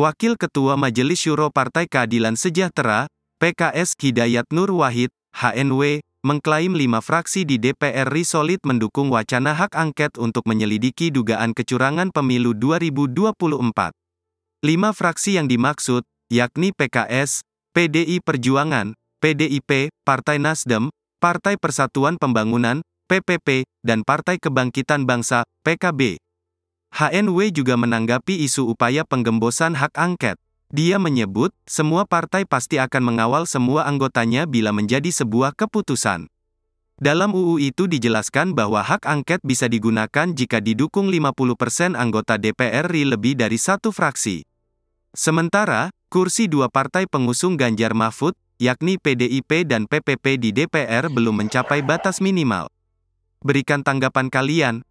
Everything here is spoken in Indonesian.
Wakil Ketua Majelis Syuro Partai Keadilan Sejahtera, PKS Hidayat Nur Wahid, HNW, mengklaim lima fraksi di DPR RI solid mendukung wacana hak angket untuk menyelidiki dugaan kecurangan pemilu 2024. Lima fraksi yang dimaksud, yakni PKS, PDI Perjuangan, PDIP, Partai Nasdem, Partai Persatuan Pembangunan, PPP, dan Partai Kebangkitan Bangsa, PKB. HNW juga menanggapi isu upaya penggembosan hak angket. Dia menyebut, semua partai pasti akan mengawal semua anggotanya bila menjadi sebuah keputusan. Dalam UU itu dijelaskan bahwa hak angket bisa digunakan jika didukung 50% anggota DPR RI lebih dari satu fraksi. Sementara, kursi dua partai pengusung Ganjar Mahfud, yakni PDIP dan PPP di DPR belum mencapai batas minimal. Berikan tanggapan kalian,